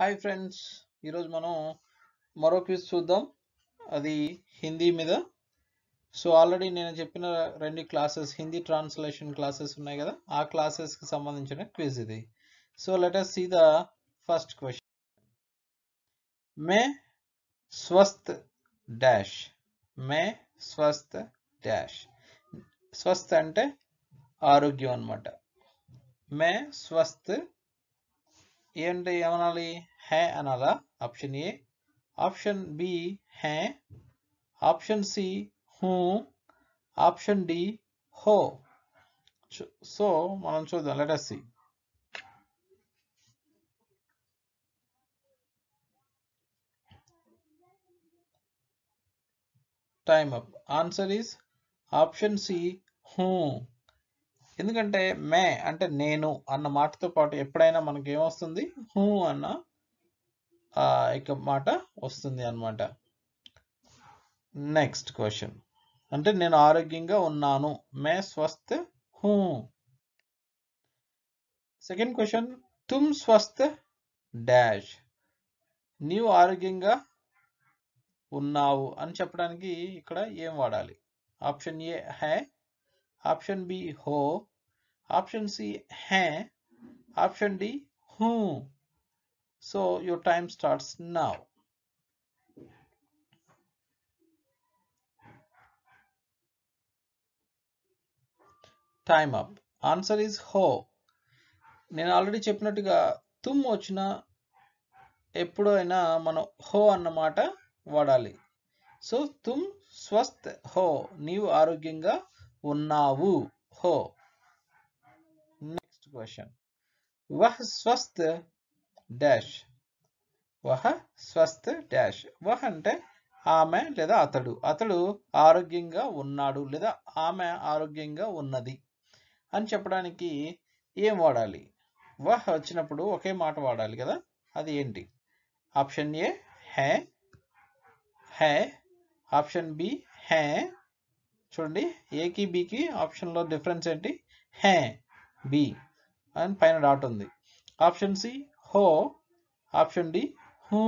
Hi friends ఈరోజు మనం మరో క్విజ్ చూద్దాం అది హిందీ మీద సో ఆల్రెడీ నేను చెప్పిన రెండు క్లాసెస్ హిందీ ట్రాన్స్లేషన్ క్లాసెస్ ఉన్నాయి కదా ఆ క్లాసెస్కి సంబంధించిన క్విజ్ ఇది so let us see the first question మే స్వస్త్ డాష్ మే స్వస్త్ డాష్ స్వస్థ్ అంటే ఆరోగ్యం అనమాట మే స్వస్థ్ ऑप्शन ए ऑप्शन बी है ऑप्शन सी हूँ ऑप्शन डी हो सो मन चुदा सी time up answer is option C हूँ ఎందుకంటే మే అంటే నేను అన్న మాటతో పాటు ఎప్పుడైనా మనకి ఏమొస్తుంది హూ అన్న ఇక మాట వస్తుంది అనమాట నెక్స్ట్ క్వశ్చన్ అంటే నేను ఆరోగ్యంగా ఉన్నాను మే స్వస్థ హూ సెకండ్ క్వశ్చన్ తుమ్ స్వస్థ డాష్ నీవు ఆరోగ్యంగా ఉన్నావు అని చెప్పడానికి ఇక్కడ ఏం వాడాలి ఆప్షన్ ఏ హై ऑप्शन बी हो ऑप्शन सी हैं option D who so your time starts now time up answer is ho నేను ఆల్రెడీ చెప్పినట్టుగా తుమ్ వచ్చిన ఎప్పుడైనా మనం హో అన్నమాట వాడాలి సో తుమ్ స్వస్థ్ హో నీవు ఆరోగ్యంగా ఉన్నావు హో నెక్స్ట్ క్వశ్చన్ వహ స్వస్థ డాష్ వహ స్వస్థ డాష్ వహ అంటే ఆమె లేదా అతడు అతడు ఆరోగ్యంగా ఉన్నాడు లేదా ఆమె ఆరోగ్యంగా ఉన్నది అని చెప్పడానికి ఏం వాడాలి వహ వచ్చినప్పుడు ఒకే మాట వాడాలి కదా అది ఏంటి ఆప్షన్ ఏ హే హే ఆప్షన్ బి హే చూడండి ఏకి బికి ఆప్షన్లో డిఫరెన్స్ ఏంటి హే బి అని పైన డాట్ ఉంది ఆప్షన్ సి హో ఆప్షన్ డి హూ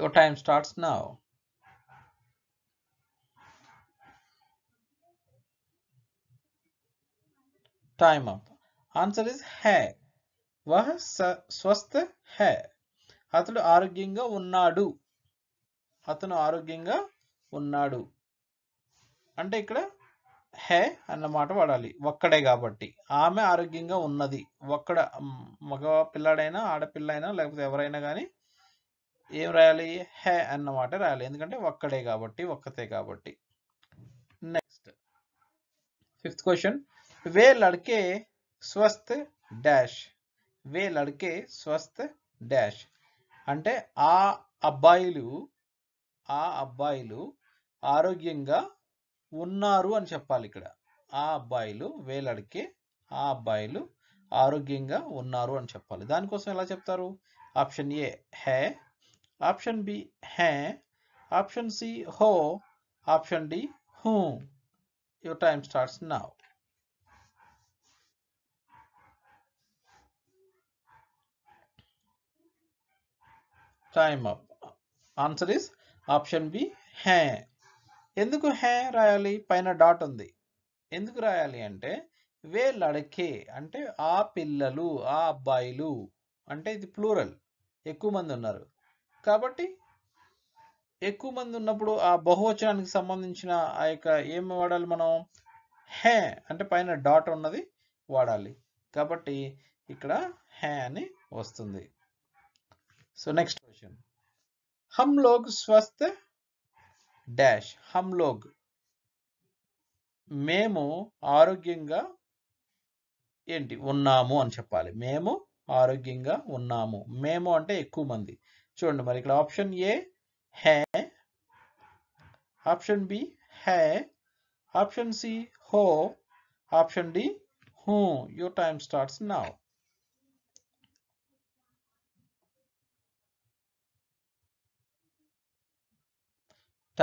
your time starts now time up answer is హే వహ స్వస్థ హే అతడు ఆరోగ్యంగా ఉన్నాడు అతను ఆరోగ్యంగా ఉన్నాడు అంటే ఇక్కడ హే అన్నమాట వాడాలి ఒక్కడే కాబట్టి ఆమె ఆరోగ్యంగా ఉన్నది ఒక్కడ మగ పిల్లాడైనా ఆడపిల్ల అయినా లేకపోతే ఎవరైనా కానీ ఏం రాయాలి హే అన్నమాట రాయాలి ఎందుకంటే ఒక్కడే కాబట్టి ఒక్కతే కాబట్టి నెక్స్ట్ ఫిఫ్త్ క్వశ్చన్ వే లడ్కే స్వస్థ్ డాష్ వే లడ్కే స్వస్థ్ డాష్ అంటే ఆ అబ్బాయిలు ఆ అబ్బాయిలు ఆరోగ్యంగా ఉన్నారు అని చెప్పాలి ఇక్కడ ఆ అబ్బాయిలు వేలడికే ఆ అబ్బాయిలు ఆరోగ్యంగా ఉన్నారు అని చెప్పాలి దానికోసం ఎలా చెప్తారు ఆప్షన్ ఏ హే ఆప్షన్ బి హే ఆప్షన్ సి హో ఆప్షన్ డి హూ your time starts now time up answer is option B Hai. ఎందుకు హే రాయాలి పైన డాట్ ఉంది ఎందుకు రాయాలి అంటే వే లడకే అంటే ఆ పిల్లలు ఆ అబ్బాయిలు అంటే ఇది ప్లూరల్ ఎక్కువ మంది ఉన్నారు కాబట్టి ఎక్కువ మంది ఉన్నప్పుడు ఆ బహువచనానికి సంబంధించిన ఆ యొక్క ఏమి వాడాలి మనం హే అంటే పైన డాట్ ఉన్నది వాడాలి కాబట్టి ఇక్కడ హే అని వస్తుంది సో నెక్స్ట్ క్వశ్చన్ హమ్ లోగ్ స్వస్థ డాష్ హమ్లోగ్ మేము ఆరోగ్యంగా ఏంటి ఉన్నాము అని చెప్పాలి మేము ఆరోగ్యంగా ఉన్నాము మేము అంటే ఎక్కువ మంది చూడండి మరి ఇక్కడ ఆప్షన్ ఏ హే ఆప్షన్ బి హే ఆప్షన్ సి హో ఆప్షన్ డి హూ you time starts now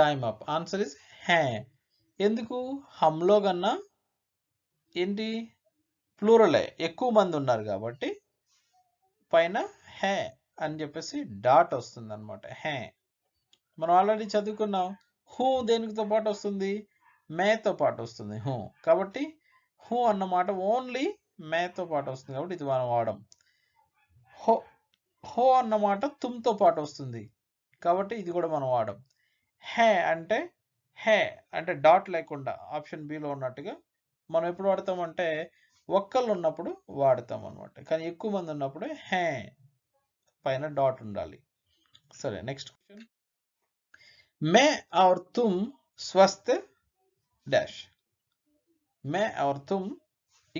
time up answer is హ్యా ఎందుకు హమ్లో కన్నా ఏంటి ప్లూరలే ఎక్కువ మంది ఉన్నారు కాబట్టి పైన హ్యా అని చెప్పేసి డాట్ వస్తుంది అనమాట హే మనం ఆల్రెడీ చదువుకున్నాం హూ దేనికితో పాటు వస్తుంది మేతో పాటు వస్తుంది హూ కాబట్టి హూ అన్నమాట ఓన్లీ మేతో పాటు వస్తుంది కాబట్టి ఇది మనం వాడడం హో హో అన్నమాట తుమ్తో పాటు వస్తుంది కాబట్టి ఇది కూడా మనం వాడం హే అంటే హే అంటే డాట్ లేకుండా ఆప్షన్ బిలో ఉన్నట్టుగా మనం ఎప్పుడు వాడతామంటే ఒక్కళ్ళు ఉన్నప్పుడు వాడతాం అనమాట కానీ ఎక్కువ మంది ఉన్నప్పుడు హే పైన డాట్ ఉండాలి సరే నెక్స్ట్ క్వశ్చన్ మే అవర్ తుమ్ స్వస్థ డాష్ మే అవర్ తుమ్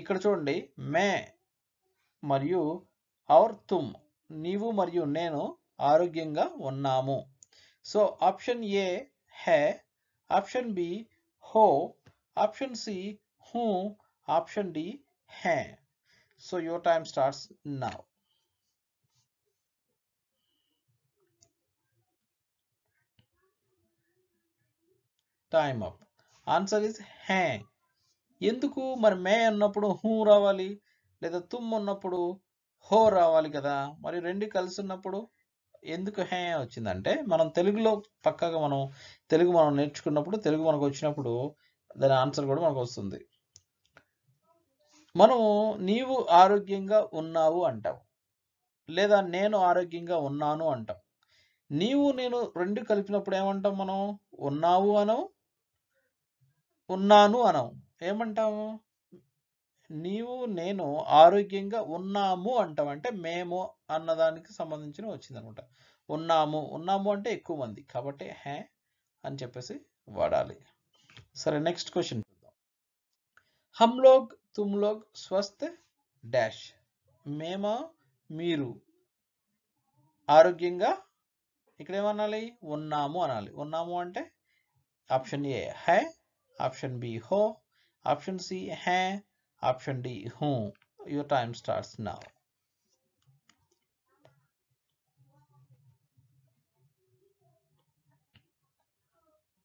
ఇక్కడ చూడండి మే మరియు అవర్ తుమ్ నీవు మరియు నేను ఆరోగ్యంగా ఉన్నాము సో ఆప్షన్ ఏ హే ఆప్షన్ బి హో ఆప్షన్ సి హూ ఆప్షన్ డి హే so your time starts now time up answer is హే ఎందుకు మరి మే అన్నప్పుడు హూ రావాలి లేదా తుమ్ ఉన్నప్పుడు హో రావాలి కదా మరి రెండు కలిసి ఉన్నప్పుడు ఎందుకు హే వచ్చిందంటే మనం తెలుగులో పక్కగా మనం తెలుగు మనం నేర్చుకున్నప్పుడు తెలుగు మనకు వచ్చినప్పుడు దాని ఆన్సర్ కూడా మనకు వస్తుంది మనం నీవు ఆరోగ్యంగా ఉన్నావు అంటాం లేదా నేను ఆరోగ్యంగా ఉన్నాను అంటాం నీవు నేను రెండు కలిపినప్పుడు ఏమంటాం మనం ఉన్నావు అనం ఉన్నాను అనవు ఏమంటాము నీవు నేను ఆరోగ్యంగా ఉన్నాము అంటాం అంటే మేము అన్నదానికి సంబంధించిన అనమాట ఉన్నాము ఉన్నాము అంటే ఎక్కువ మంది కాబట్టి హ్యా అని చెప్పేసి వాడాలి సరే నెక్స్ట్ క్వశ్చన్ చూద్దాం హమ్లోగ్ తుమ్లోగ్ స్వస్థ డాష్ మేము మీరు ఆరోగ్యంగా ఇక్కడ ఏమనాలి ఉన్నాము అనాలి ఉన్నాము అంటే ఆప్షన్ ఏ హే ఆప్షన్ బి హో ఆప్షన్ సి హే option D who. Your time starts now.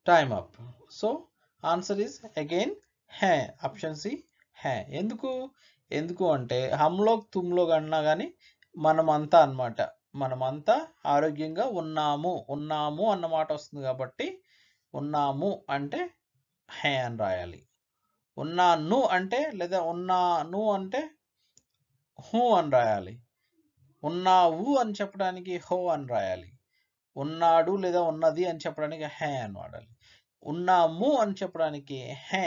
Time up so answer is again హ్యా ఆప్షన్ సి హ్యా ఎందుకు ఎందుకు అంటే హంలో తుమ్లో కన్నా కానీ మనమంతా అనమాట మనమంతా ఆరోగ్యంగా ఉన్నాము ఉన్నాము అన్నమాట వస్తుంది కాబట్టి ఉన్నాము అంటే హ్యా అని రాయాలి ఉన్నాను అంటే లేదా ఉన్నాను అంటే హూ అని రాయాలి ఉన్నావు అని చెప్పడానికి హో అని రాయాలి ఉన్నాడు లేదా ఉన్నది అని చెప్పడానికి హే అని వాడాలి ఉన్నాము అని చెప్పడానికి హే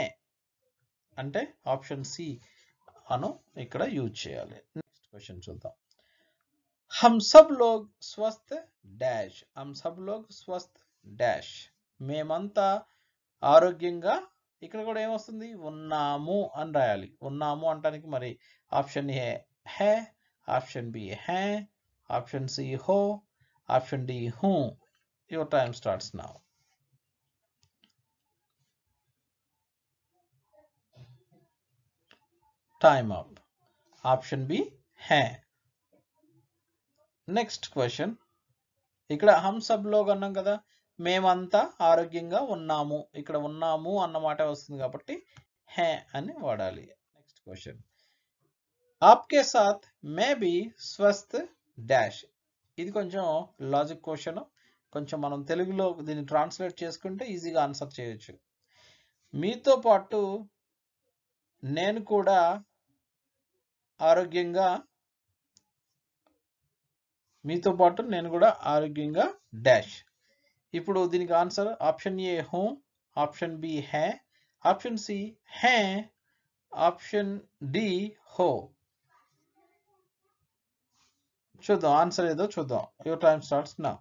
అంటే ఆప్షన్ సి అను ఇక్కడ యూజ్ చేయాలి నెక్స్ట్ క్వశ్చన్ చూద్దాం हम सब लोग स्वस्थ డాష్ हम सब लोग स्वस्थ డాష్ మేమంతా ఆరోగ్యంగా ఇక్కడ కూడా ఏం వస్తుంది ఉన్నాము అని రాయాలి ఉన్నాము అంటానికి మరి ఆప్షన్ ఏ హ ఆప్షన్ బి హే ఆప్షన్ సి హో ఆప్షన్ డి హూ your time starts now time up option B హే నెక్స్ట్ క్వశ్చన్ ఇక్కడ हम सब लोगణం కదా మేమంతా ఆరోగ్యంగా ఉన్నాము ఇక్కడ ఉన్నాము అన్నమాట వస్తుంది కాబట్టి హే అని వాడాలి నెక్స్ట్ క్వశ్చన్ ఆప్కే సాత్ మే బి స్వస్థ్ డాష్ ఇది కొంచెం లాజిక్ క్వశ్చన్ కొంచెం మనం తెలుగులో దీన్ని ట్రాన్స్లేట్ చేసుకుంటే ఈజీగా ఆన్సర్ చేయొచ్చు మీతో పాటు నేను కూడా ఆరోగ్యంగా మీతో పాటు నేను కూడా ఆరోగ్యంగా డాష్ ఇప్పుడు దీనికి ఆన్సర్ ఆప్షన్ ఏ హోమ్ ఆప్షన్ బి హే ఆప్షన్ సి హే ఆప్షన్ డి హో చూద్దాం ఆన్సర్ ఏదో చూద్దాం your time starts now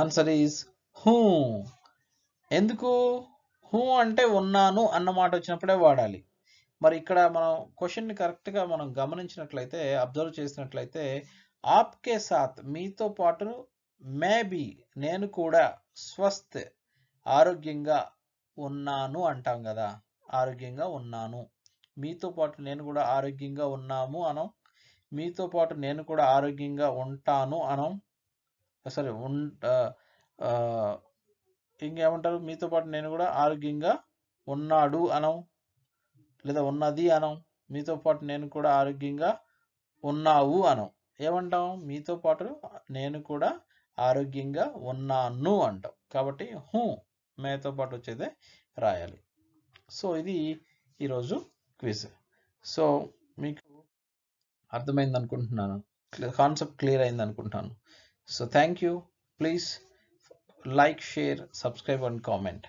answer is హూ ఎందుకు హూ అంటే ఉన్నాను అన్నమాట వచ్చినప్పుడే వాడాలి మరి ఇక్కడ మనం క్వశ్చన్ని కరెక్ట్గా మనం గమనించినట్లయితే అబ్జర్వ్ చేసినట్లయితే ఆప్కే సాత్ మీతో పాటు మేబీ నేను కూడా స్వస్థ్ ఆరోగ్యంగా ఉన్నాను అంటాం కదా ఆరోగ్యంగా ఉన్నాను మీతో పాటు నేను కూడా ఆరోగ్యంగా ఉన్నాము అనం మీతో పాటు నేను కూడా ఆరోగ్యంగా ఉంటాను అనం సారీ ఉం ఇంకేమంటారు మీతో పాటు నేను కూడా ఆరోగ్యంగా ఉన్నాడు అనం లేదా ఉన్నది అనం మీతో పాటు నేను కూడా ఆరోగ్యంగా ఉన్నావు అనం ఏమంటాం మీతో పాటు నేను కూడా ఆరోగ్యంగా ఉన్నాను అంటాం కాబట్టి హూ మేతో పాటు వచ్చేదే రాయాలి సో ఇది ఈరోజు క్విజ్ సో మీకు అర్థమైంది అనుకుంటున్నాను కాన్సెప్ట్ క్లియర్ అయింది అనుకుంటున్నాను so thank you please like share subscribe and comment